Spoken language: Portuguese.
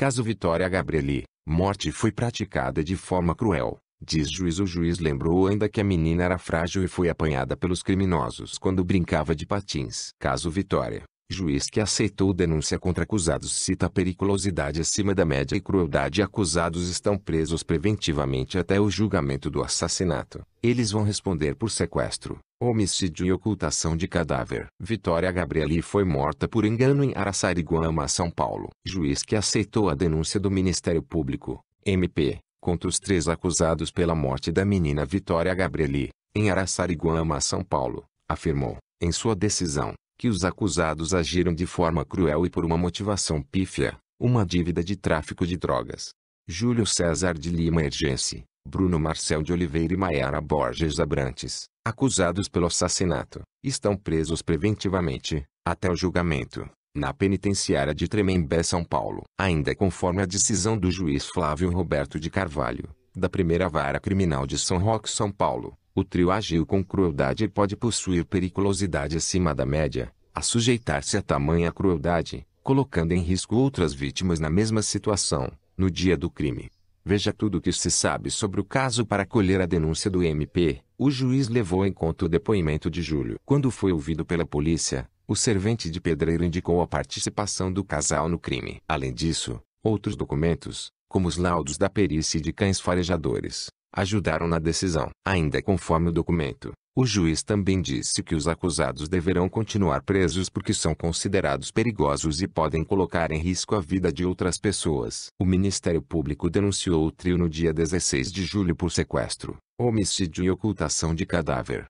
Caso Vitória Gabrieli, morte foi praticada de forma cruel. Diz juiz o juiz lembrou ainda que a menina era frágil e foi apanhada pelos criminosos quando brincava de patins. Caso Vitória, juiz que aceitou denúncia contra acusados cita periculosidade acima da média e crueldade acusados estão presos preventivamente até o julgamento do assassinato. Eles vão responder por sequestro, Homicídio e ocultação de cadáver. Vitória Gabrieli foi morta por engano em Araçariguama, São Paulo. Juiz que aceitou a denúncia do Ministério Público, MP, contra os três acusados pela morte da menina Vitória Gabrieli, em Araçariguama, São Paulo, afirmou, em sua decisão, que os acusados agiram de forma cruel e por uma motivação pífia, uma dívida de tráfico de drogas. Júlio César de Lima Ergense, Bruno Marcel de Oliveira e Maiara Borges Abrantes, acusados pelo assassinato, estão presos preventivamente, até o julgamento, na penitenciária de Tremembé, São Paulo. Ainda conforme a decisão do juiz Flávio Roberto de Carvalho, da primeira vara criminal de São Roque, São Paulo, o trio agiu com crueldade e pode possuir periculosidade acima da média, a sujeitar-se a tamanha crueldade, colocando em risco outras vítimas na mesma situação, no dia do crime. Veja tudo o que se sabe sobre o caso para colher a denúncia do MP. O juiz levou em conta o depoimento de Júlio. Quando foi ouvido pela polícia, o servente de pedreiro indicou a participação do casal no crime. Além disso, outros documentos, como os laudos da perícia de cães farejadores, ajudaram na decisão. Ainda conforme o documento, o juiz também disse que os acusados deverão continuar presos porque são considerados perigosos e podem colocar em risco a vida de outras pessoas. O Ministério Público denunciou o trio no dia 16 de julho por sequestro, homicídio e ocultação de cadáver.